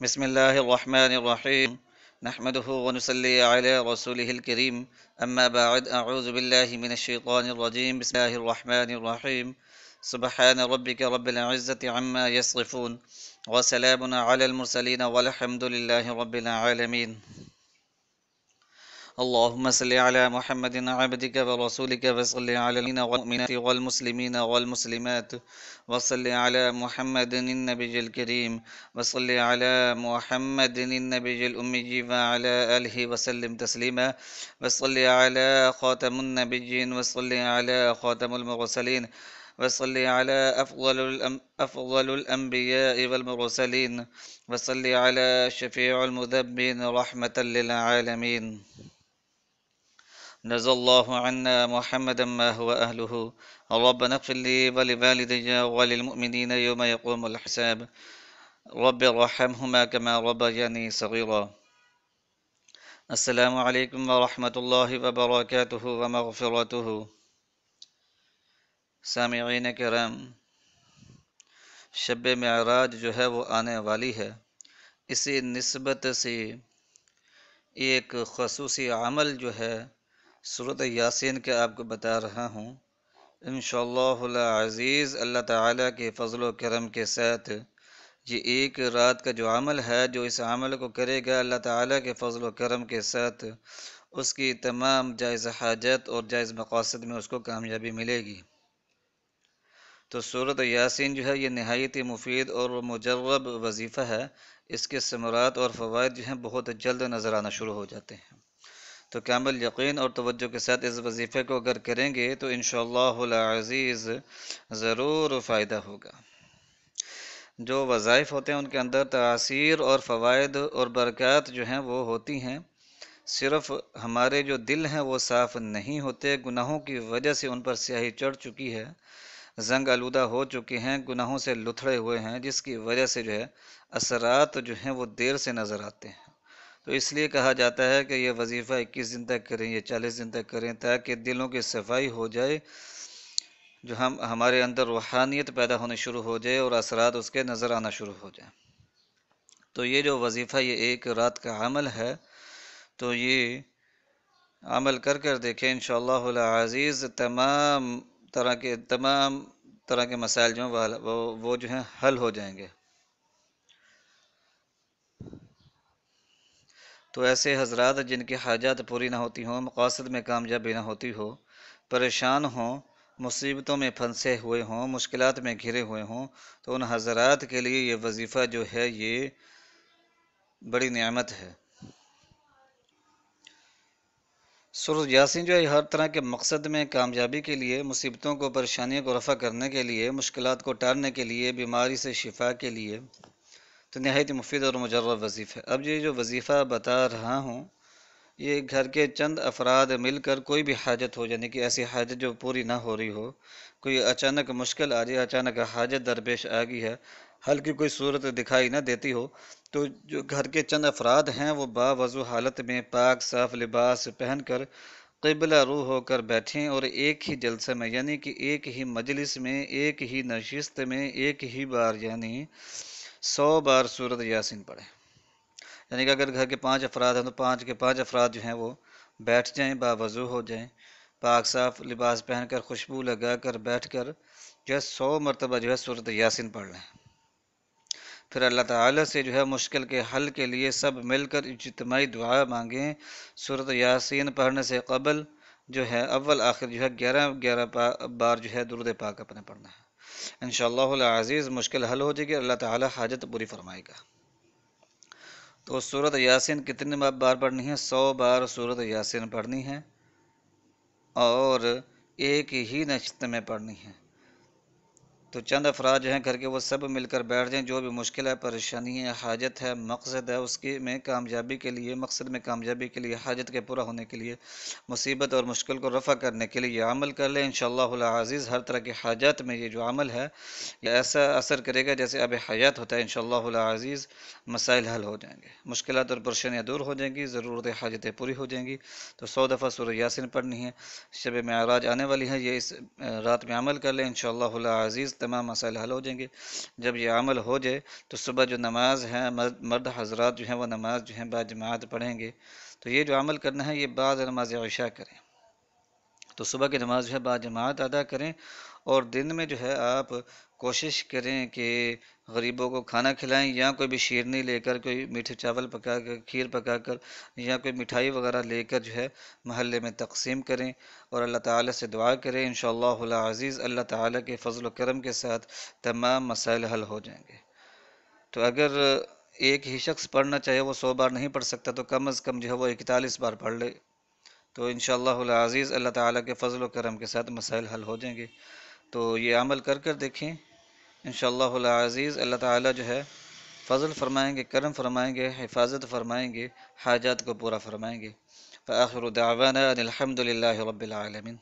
بسم الله الرحمن الرحيم نحمده ونصلي على رسوله الكريم أما بعد أعوذ بالله من الشيطان الرجيم بسم الله الرحمن الرحيم سبحان ربك رب العزة عما يصفون وسلام على المرسلين والحمد لله رب العالمين اللهم صل على محمد عبدك ورسولك وصل على المؤمنين والمؤمنات والمسلمين والمسلمات وصل على محمد النبي الكريم وصل على محمد النبي الأمي وعلى آله وسلم تسليما وصل على خاتم النبيين وصل على خاتم المرسلين وصل على أفضل, الأم أفضل الأنبياء والمرسلين وصل على شفيع المذنبين رحمة للعالمين نزل الله عنا محمدا ما هو أهله ربنا اغفر لي ولوالدي وللمؤمنين يوم يقوم الحساب رب ارحمهما كما ربياني صغيرا السلام عليكم ورحمة الله وبركاته ومغفرته سامعين كرام شب معراج جو ہے وہ آنے والی ہے اسی نسبت سے ایک خصوصی عمل جو ہے صورت یاسین کے آپ کو بتا رہا ہوں انشاءاللہ العزیز اللہ اللہ تعالیٰ کے فضل و کرم کے ساتھ یہ ایک رات کا جو عمل ہے جو اس عمل کو کرے گا اللہ تعالیٰ کے فضل و کرم کے ساتھ اس کی تمام جائز حاجت اور جائز مقاصد میں اس کو کامیابی ملے گی تو صورت یاسین جو ہے یہ نہایت ہی مفید اور مجرب وظیفہ ہے اس کے ثمرات اور فوائد جو ہیں بہت جلد نظر آنا شروع ہو جاتے ہیں تو کامل یقین اور توجہ کے ساتھ اس وظیفے کو اگر کریں گے تو انشاءاللہ العزیز ضرور فائدہ ہوگا جو وظائف ہوتے ہیں ان کے اندر تاثیر اور فوائد اور برکات جو ہیں وہ ہوتی ہیں صرف ہمارے جو دل ہیں وہ صاف نہیں ہوتے گناہوں کی وجہ سے ان پر سیاہی چڑھ چکی ہے زنگ آلودہ ہو چکے ہیں گناہوں سے لتھڑے ہوئے ہیں جس کی وجہ سے جو ہے اثرات جو ہیں وہ دیر سے نظر آتے ہیں تو اس لیے کہا جاتا ہے کہ یہ وظیفہ اکیس دن تک کریں یہ چالیس دن تک کریں تاکہ دلوں کی صفائی ہو جائے جو ہم ہمارے اندر روحانیت پیدا ہونی شروع ہو جائے اور اثرات اس کے نظر آنا شروع ہو جائے تو یہ جو وظیفہ یہ ایک رات کا عمل ہے تو یہ عمل کر کر دیکھیں انشاءاللہ العزیز تمام طرح کے تمام طرح کے مسائل جو ہیں وہ جو ہیں حل ہو جائیں گے تو ایسے حضرات جن کی حاجات پوری نہ ہوتی ہوں مقاصد میں کامیابی نہ ہوتی ہو پریشان ہوں مصیبتوں میں پھنسے ہوئے ہوں مشکلات میں گھرے ہوئے ہوں تو ان حضرات کے لیے یہ وظیفہ جو ہے یہ بڑی نعمت ہے سر یاسین جو ہے ہر طرح کے مقصد میں کامیابی کے لیے مصیبتوں کو پریشانیوں کو رفع کرنے کے لیے مشکلات کو ٹارنے کے لیے بیماری سے شفا کے لیے تو نہایت مفید اور مجرب وظیفہ ہے اب یہ جو وظیفہ بتا رہا ہوں یہ گھر کے چند افراد مل کر کوئی بھی حاجت ہو یعنی کہ ایسی حاجت جو پوری نہ ہو رہی ہو کوئی اچانک مشکل آ رہی ہے اچانک حاجت درپیش آ گئی ہے ہلکی کوئی صورت دکھائی نہ دیتی ہو تو جو گھر کے چند افراد ہیں وہ با وضو حالت میں پاک صاف لباس پہن کر قبلہ روح ہو کر بیٹھیں اور ایک ہی جلسے میں یعنی کہ ایک ہی مجلس میں ایک ہی نشست میں ایک ہی بار یعنی سو بار سورت یاسین پڑھیں یعنی کہ اگر گھر کے پانچ افراد ہیں تو پانچ کے پانچ افراد جو ہیں وہ بیٹھ جائیں باوضو ہو جائیں پاک صاف لباس پہن کر خوشبو لگا کر بیٹھ کر جو ہے سو مرتبہ جو ہے صورت یاسین پڑھ لیں پھر اللہ تعالیٰ سے جو ہے مشکل کے حل کے لیے سب مل کر اجتماعی دعا مانگیں صورت یاسین پڑھنے سے قبل جو ہے اول آخر جو ہے گیارہ گیارہ بار جو ہے درد پاک اپنے پڑھنا ہے انشاءاللہ العزیز مشکل حل ہو جائے گی اللہ تعالی حاجت پوری فرمائے گا تو سورت یاسین کتنے بار پڑھنی ہے سو بار سورت یاسین پڑھنی ہے اور ایک ہی نشست میں پڑھنی ہے تو چند افراد جو ہیں گھر کے وہ سب مل کر بیٹھ جائیں جو بھی مشکل ہے پریشانی ہے حاجت ہے مقصد ہے اس کی میں کامیابی کے لیے مقصد میں کامیابی کے لیے حاجت کے پورا ہونے کے لیے مصیبت اور مشکل کو رفع کرنے کے لیے یہ عمل کر لیں ان شاء اللہ عزیز ہر طرح کی حاجات میں یہ جو عمل ہے یہ ایسا اثر کرے گا جیسے اب حیات ہوتا ہے ان شاء اللہ عزیز مسائل حل ہو جائیں گے مشکلات اور پریشانیاں دور ہو جائیں گی ضرورت حاجتیں پوری ہو جائیں گی تو سو دفعہ سورہ یاسین پڑھنی ہے شب معراج آنے والی ہیں یہ اس رات میں عمل کر لیں ان شاء اللہ عزیز تمام مسائل حل ہو جائیں گے جب یہ عمل ہو جائے تو صبح جو نماز ہے مرد حضرات جو ہیں وہ نماز جو ہیں با جماعت پڑھیں گے تو یہ جو عمل کرنا ہے یہ بعض نماز عشاء کریں تو صبح کی نماز جو ہے بعض جماعت ادا کریں اور دن میں جو ہے آپ کوشش کریں کہ غریبوں کو کھانا کھلائیں یا کوئی بھی شیرنی لے کر کوئی میٹھے چاول پکا کر کھیر پکا کر یا کوئی مٹھائی وغیرہ لے کر جو ہے محلے میں تقسیم کریں اور اللہ تعالیٰ سے دعا کریں انشاءاللہ اللہ عزیز اللہ تعالیٰ کے فضل و کرم کے ساتھ تمام مسائل حل ہو جائیں گے تو اگر ایک ہی شخص پڑھنا چاہے وہ سو بار نہیں پڑھ سکتا تو کم از کم جو ہے وہ اکتالیس بار پڑھ لے تو انشاءاللہ العزیز اللہ تعالیٰ کے فضل و کرم کے ساتھ مسائل حل ہو جائیں گے تو یہ عمل کر کر دیکھیں انشاءاللہ العزیز اللہ تعالیٰ جو ہے فضل فرمائیں گے کرم فرمائیں گے حفاظت فرمائیں گے حاجات کو پورا فرمائیں گے فآخر دعوانا الحمد للہ رب العالمین